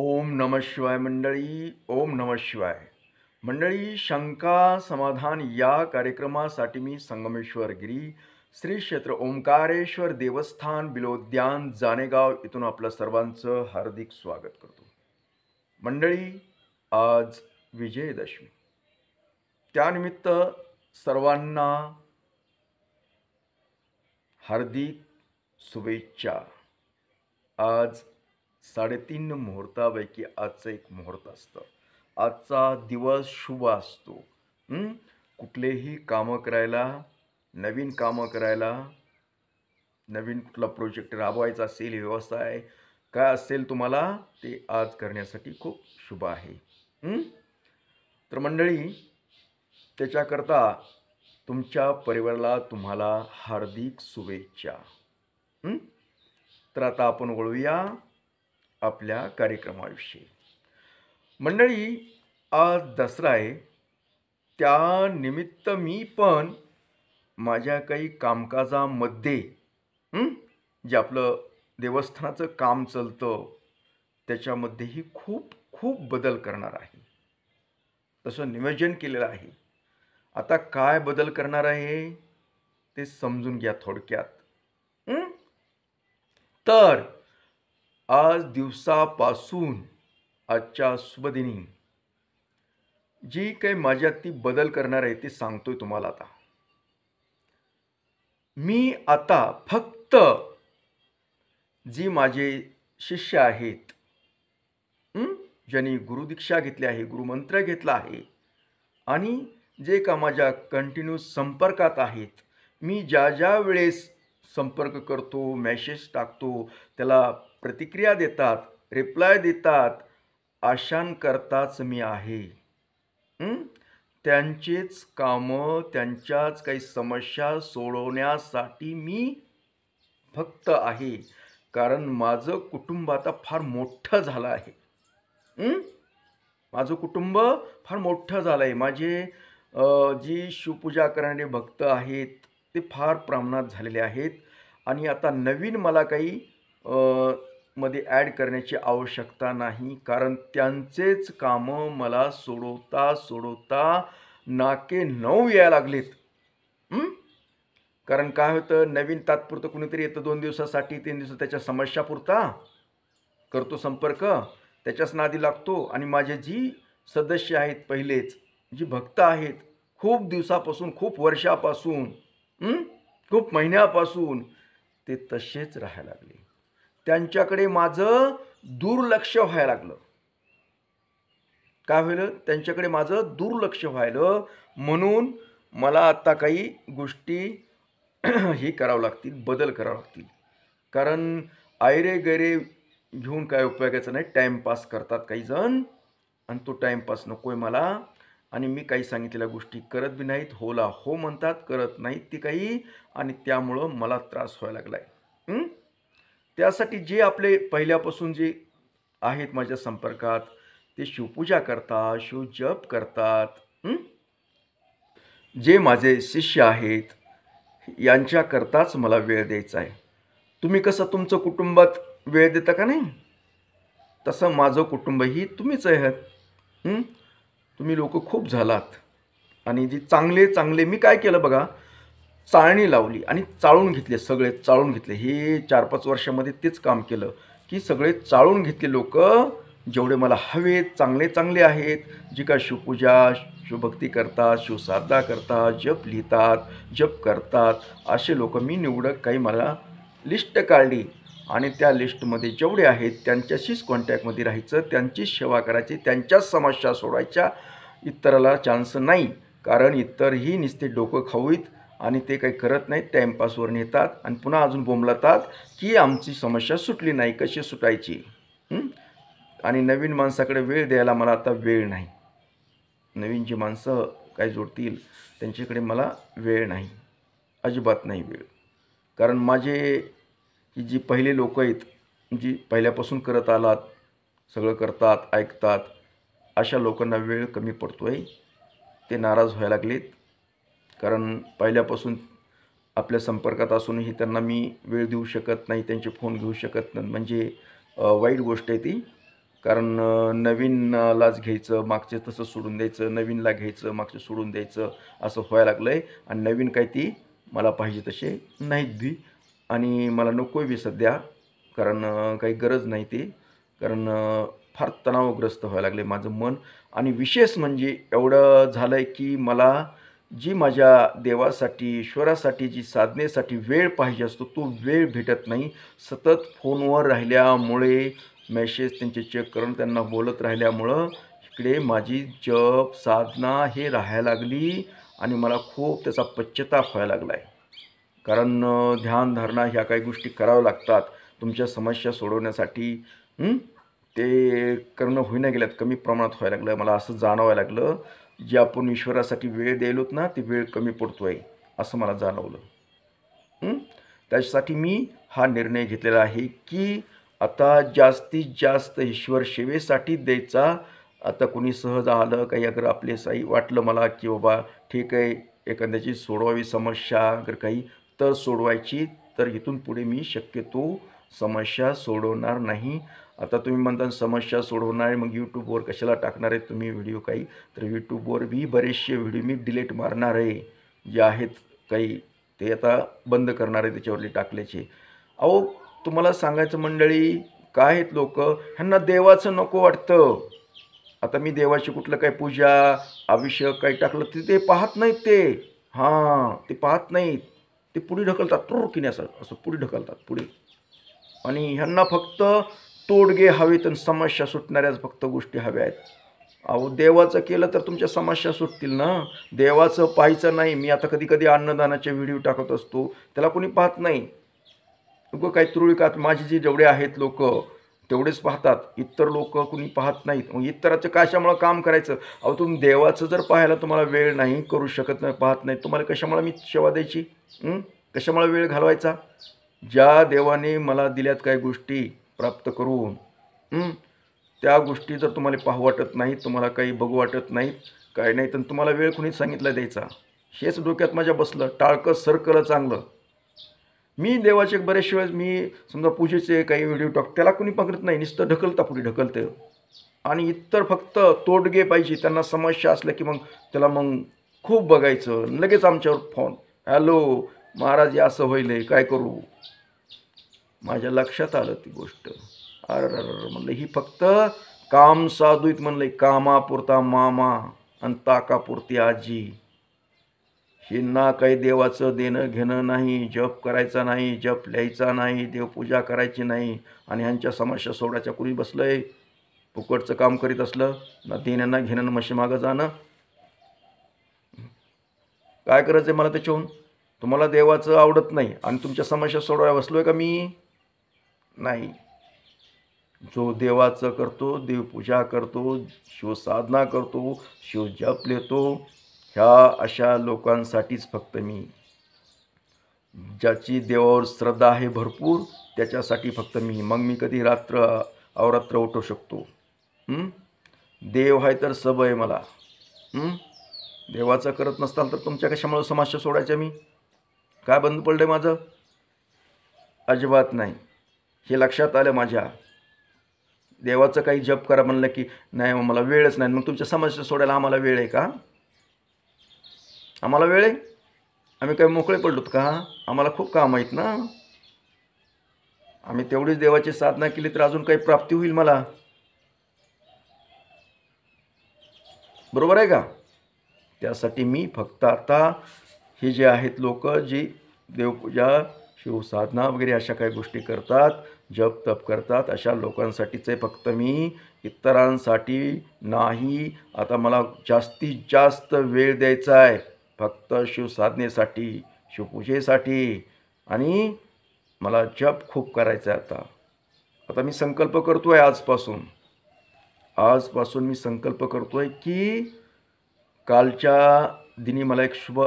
ओम नम शिवाय मंडळी ओम नम शिवाय मंडळी शंका समाधान या कार्यक्रमासाठी मी संगमेश्वर गिरी श्री क्षेत्र ओंकारेश्वर देवस्थान बिलोद्यान जानेगाव इथून आपलं सर्वांचं हार्दिक स्वागत करतो मंडळी आज विजयदशमी त्यानिमित्त सर्वांना हार्दिक शुभेच्छा आज साडेतीन मुहूर्तापैकी आजचं एक मुहूर्त असतं आजचा दिवस शुभ असतो कुठलेही कामं करायला नवीन कामं करायला नवीन कुठला प्रोजेक्ट राबवायचा असेल व्यवसाय काय असेल तुम्हाला ते आज करण्यासाठी खूप शुभ आहे तर मंडळी त्याच्याकरता तुमच्या परिवाराला तुम्हाला हार्दिक शुभेच्छा तर आता आपण वळूया आपल्या कार्यक्रमाविषयी मंडळी आज दसरा आहे त्यानिमित्त मी पण माझ्या काही कामकाजामध्ये जे आपलं देवस्थानाचं काम चालतं त्याच्यामध्येही खूप खूप बदल करणार आहे तसं नियोजन केलेलं आहे आता काय बदल करणार आहे ते समजून घ्या थोडक्यात तर आज दिवसापासून आजच्या शुभदिनी जी काही माझ्यात ती बदल करणार आहे ते सांगतोय तुम्हाला आता मी आता फक्त जी माझे शिष्य आहेत ज्यांनी गुरुदीक्षा घेतली आहे गुरुमंत्र घेतला आहे आणि जे का माझ्या कंटिन्यू संपर्कात आहेत मी ज्या ज्या वेळेस संपर्क करतो मॅसेज टाकतो त्याला प्रतिक्रिया देतात रिप्लाय देतात आशांकरताच मी आहे त्यांचेच कामं त्यांच्याच काही समस्या सोडवण्यासाठी मी फक्त आहे कारण माझं कुटुंब आता फार मोठं झालं आहे माझं कुटुंब फार मोठं झालं आहे माझे जी शिवपूजा करणारे भक्त आहेत ते फार प्रमाणात झालेले आहेत आणि आता नवीन मला काही मध्ये ॲड करण्याची आवश्यकता नाही कारण त्यांचेच कामं मला सोडवता सोडवता नाके नऊ यायला लागलेत कारण काय होतं नवीन तात्पुरतं कुणीतरी येतं दोन दिवसासाठी तीन दिवस त्याच्या समस्या पुरता करतो संपर्क त्याच्याच नादी लागतो आणि माझे जी सदस्य आहेत पहिलेच जी भक्त आहेत खूप दिवसापासून खूप वर्षापासून खूप महिन्यापासून ते तसेच राहायला लागले त्यांच्याकडे माझं दुर्लक्ष व्हायला लागलं काय व्हायलं त्यांच्याकडे माझं दुर्लक्ष व्हायलं म्हणून मला आत्ता काही गोष्टी हे करावं लागतील बदल करावं लागतील कारण आयरे गैरे घेऊन काय उपयोगाचं नाही टाईमपास करतात काही जण आणि तो टाईमपास नको आहे मला आणि मी काही सांगितलेल्या गोष्टी करत बी नाहीत होला हो म्हणतात करत नाहीत ती काही आणि त्यामुळं मला त्रास व्हायला लागला आहे त्यासाठी जे आपले पहिल्यापासून जे आहेत माझ्या संपर्कात ते शिवपूजा करतात शिवजप करतात जे माझे शिष्य आहेत यांच्याकरताच मला वेळ द्यायचा आहे तुम्ही कसं तुमचं कुटुंबात वेळ देता का नाही तसं माझं कुटुंबही तुम्हीच आहात तुम्ही लोक खूप झालात आणि जे चांगले चांगले मी काय केलं बघा चाळणी लावली आणि चाळून घेतले सगळे चाळून घेतले हे चार पाच वर्षामध्ये तेच काम केलं की सगळे चाळून घेतले लोक जेवढे मला हवेत चांगले चांगले आहेत जे का शिवपूजा शिवभक्ती करतात शिवश्रद्धा करतात जप लिहितात जप करतात असे लोक मी निवडक काही मला लिस्ट काढली आणि त्या लिस्टमध्ये जेवढे आहेत त्यांच्याशीच कॉन्टॅक्टमध्ये राहायचं त्यांचीच सेवा करायची त्यांच्याच समस्या सोडायच्या इतराला चान्स नाही कारण इतर ही नुसते डोकं खाऊत आणि ते काही करत नाहीत टाईमपासवर नेतात आणि पुन्हा अजून बोंबलतात की आमची समस्या सुटली नाही कशी सुटायची आणि नवीन माणसाकडे वेळ द्यायला मला आता वेळ नाही नवीन जी माणसं काय जोडतील त्यांच्याकडे मला वेळ नाही अजिबात नाही वेळ कारण माझे जी पहिले लोक आहेत जी पहिल्यापासून करत आलात सगळं करतात ऐकतात अशा लोकांना वेळ कमी पडतो आहे ते नाराज व्हायला लागलेत कारण पहिल्यापासून आपल्या संपर्कात असूनही त्यांना मी वेळ देऊ शकत नाही त्यांचे फोन घेऊ शकत नाही म्हणजे वाईट गोष्ट आहे ती कारण नवीनलाच घ्यायचं मागचे तसं सोडून द्यायचं नवीनला घ्यायचं मागचं सोडून द्यायचं असं व्हायला लागलं आहे आणि नवीन काय ती मला पाहिजे तसे नाहीत बी आणि मला नको बी सध्या कारण काही गरज नाही ती कारण फार तणावग्रस्त व्हायला लागले माझं मन आणि विशेष म्हणजे एवढं झालं आहे की मला जी माझ्या देवासाठी ईश्वरासाठी जी साधनेसाठी वेळ पाहिजे असतो तो वेळ भेटत नाही सतत फोनवर राहिल्यामुळे मेसेज त्यांचे चेक करून त्यांना बोलत राहिल्यामुळं इकडे माझी जप साधना हे राहायला लागली आणि मला खूप त्याचा पश्चताप व्हायला लागला आहे कारण ध्यानधारणा ह्या काही गोष्टी कराव्या लागतात तुमच्या समस्या सोडवण्यासाठी ते करणं होईना गेल्यात कमी प्रमाणात व्हायला लागलं मला असं जाणवायला लागलं जे आपण ईश्वरासाठी वेळ द्यायलोत ना ती वेळ कमी पडतो आहे असं मला जाणवलं त्याच्यासाठी मी हा निर्णय घेतलेला आहे की आता जास्तीत जास्त ईश्वर सेवेसाठी द्यायचा आता कोणी सहज आलं काही अगर आपले साई वाटलं मला की बाबा ठीक आहे एखाद्याची सोडवावी समस्या अगर काही तर सोडवायची तर इथून पुढे मी शक्यतो समस्या सोडवणार नाही आता तुम्ही म्हणता समस्या सोडवणार आहे मग यूट्यूबवर कशाला टाकणार आहे तुम्ही व्हिडिओ काही तर यूट्यूबवर बी बरेचसे व्हिडिओ मी डिलीट मारणार आहे जे आहेत काही ते आता बंद करणार आहे त्याच्यावरती टाकल्याचे अहो तुम्हाला सांगायचं मंडळी काय आहेत लोक ह्यांना देवाचं नको वाटतं आता मी देवाची कुठलं काही पूजा अभिषेक काही टाकलं ते ते पाहत नाहीत ते हां ते पाहत नाहीत ते पुढे ढकलतात तुर असं असं पुढे ढकलतात पुढे आणि ह्यांना फक्त तोडगे हवेत आणि समस्या सुटणाऱ्याच फक्त गोष्टी हव्या आहेत अहो देवाचं केलं तर तुमच्या समस्या सुटतील ना देवाचं पाहायचं नाही मी आता कधी कधी अन्नदानाचे व्हिडिओ टाकत असतो त्याला कोणी पाहत नाही लोक काही तुरुळकात माझे जे जेवढे आहेत लोक तेवढेच पाहतात इतर लोक कुणी पाहत नाहीत मग इतराचं कशामुळं काम करायचं अहो तुम्ही देवाचं जर पाहायला तुम्हाला वेळ नाही करू शकत नाही पाहत नाही तुम्हाला कशामुळे मी सेवा द्यायची कशामुळे वेळ घालवायचा ज्या देवाने मला दिल्यात काही गोष्टी प्राप्त करून त्या गोष्टी जर तुम्हाला पाहू वाटत नाहीत तुम्हाला काही बघू वाटत नाहीत काय नाही तर तुम्हाला वेळ कुणीच सांगितला द्यायचा हेच डोक्यात माझ्या बसलं टाळकं सरकलं चांगलं मी देवाचे बरेचशे वेळेस मी समजा पूजेचे काही व्हिडिओ टॉक त्याला कुणी पकडत नाही नुसतं ढकलता पुढे ढकलते आणि इतर फक्त तोडगे पाहिजे त्यांना समस्या असल्या की मग त्याला मग खूप बघायचं लगेच आमच्यावर फोन हॅलो महाराज या असं होईल काय करू माझ्या लक्षात आलं ती गोष्ट अर म्हणलं ही फक्त काम साधूत म्हणलं कामापुरता मामा आणि ताकापुरती आजी हिंना ना काही देवाचं देणं घेणं नाही जप करायचा नाही जप लिहायचा नाही देवपूजा करायची नाही आणि ह्यांच्या समस्या सोडायच्या कुणी बसलंय आहे फुकटचं काम करीत असलं ना देणं ना घेणं मशी मागं जाणं काय करायचं आहे मला त्याच्याहून तुम्हाला देवाचं आवडत नाही आणि तुमच्या समस्या सोडवायला बसलो आहे का मी नाही जो देवाचं करतो देवपूजा करतो शिवसाधना करतो जप लेतो ह्या अशा लोकांसाठीच फक्त मी ज्याची देवावर श्रद्धा आहे भरपूर त्याच्यासाठी फक्त मी मग मी कधी रात्र अवरात्र उठू शकतो देव आहे तर सब आहे मला देवाचं करत नसताल तर तुमच्या कशामुळे समस्या सोडायच्या मी काय बंद पडलं माझं अजिबात नाही हे लक्षात आलं माझ्या देवाचं काही जप करा म्हणलं की नाही मला वेळच नाही मग तुमच्या समस्या सोडायला आम्हाला वेळ आहे का आम्हाला वेळ आहे आम्ही काही मोकळे पडलोत का आम्हाला खूप काम आहेत ना आम्ही तेवढीच देवाची साधना केली तर अजून काही प्राप्ती होईल मला बरोबर आहे का त्यासाठी मी फक्त आता हे जे आहेत लोक जी देवपूजा शिवसाधना वगैरे अशा काही गोष्टी करतात जप तप करतात अशा लोकांसाठीचे फक्त मी इतरांसाठी नाही आता मला जास्तीत जास्त वेळ द्यायचा आहे फक्त शिवसाधनेसाठी शिवपूजेसाठी आणि मला जप खूप करायचा आहे आता आता मी संकल्प करतो आहे आजपासून आजपासून मी संकल्प करतो आहे की कालच्या दिनी मला एक शुभ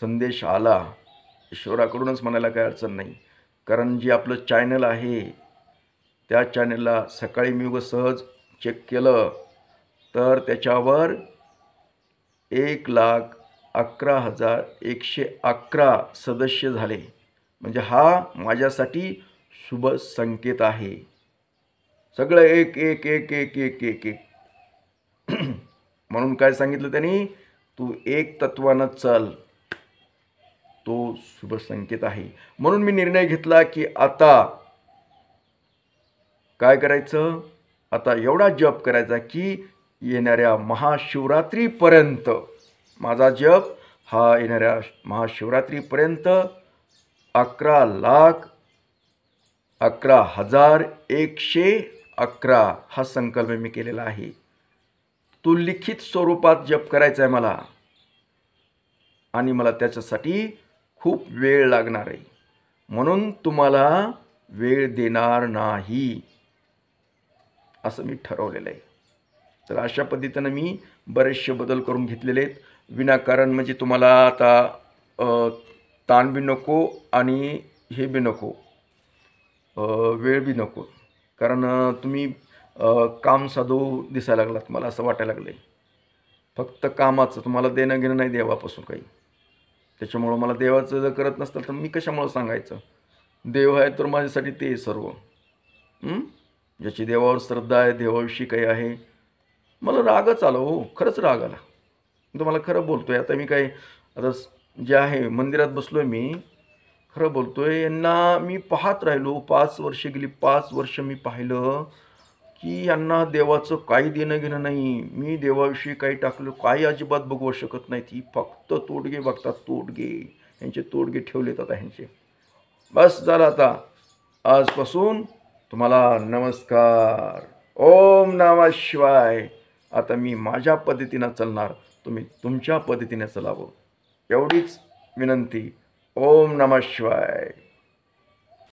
संदेश आला ईश्वराकडूनच म्हणायला काही अडचण नाही कारण जे आपलं चॅनल आहे त्या चॅनलला सकाळी मी उगं सहज चेक केलं तर त्याच्यावर एक लाख अकरा हजार एकशे अकरा सदस्य झाले म्हणजे हा माझ्यासाठी शुभ संकेत आहे सगळं एक एक एक एक एक एक एक म्हणून काय सांगितलं त्यांनी तू एक तत्वानं चल तो शुभ संकेत आहे म्हणून मी निर्णय घेतला की आता काय करायचं आता एवढा जप करायचा की येणाऱ्या महाशिवरात्रीपर्यंत माझा जप हा येणाऱ्या महाशिवरात्रीपर्यंत अकरा लाख अकरा हजार एकशे अकरा हा संकल्प मी केलेला आहे तो लिखित स्वरूपात जप करायचा आहे मला आणि मला त्याच्यासाठी खूप वेळ लागणार आहे म्हणून तुम्हाला वेळ देणार नाही असं मी ठरवलेलं आहे तर अशा पद्धतीनं मी बरेचसे बदल करून घेतलेले आहेत विनाकारण म्हणजे तुम्हाला आता ताण बी नको आणि हे बी नको वेळ बी नको कारण तुम्ही काम साधू दिसायला लागलात मला असं वाटायला लागलं आहे फक्त कामाचं तुम्हाला देणं घेणं नाही देवापासून काही त्याच्यामुळं मला देवाचं जर करत नसतं तर मी कशामुळं सांगायचं देव आहे तर माझ्यासाठी ते सर्व ज्याची देवावर श्रद्धा आहे देवाविषयी काही आहे मला रागच आला हो खरंच राग आला मला खरं बोलतो आहे आता मी काय आता जे आहे मंदिरात बसलो आहे मी खरं बोलतो आहे यांना मी पाहत राहिलो पाच वर्ष गेली पाच वर्ष मी पाहिलं की यांना देवाचं काही देणं घेणं नाही मी देवाविषयी काही टाकलं काही अजिबात बघू शकत नाहीत ही फक्त तोडगे बघतात तोडगे यांचे तोडगे ठेवलेत आता ह्यांचे बस झालं आता आजपासून तुम्हाला नमस्कार ओम नमः शिवाय आता मी माझ्या पद्धतीनं चालणार तुम्ही तुमच्या पद्धतीने चलावं एवढीच विनंती ओम नमः शिवाय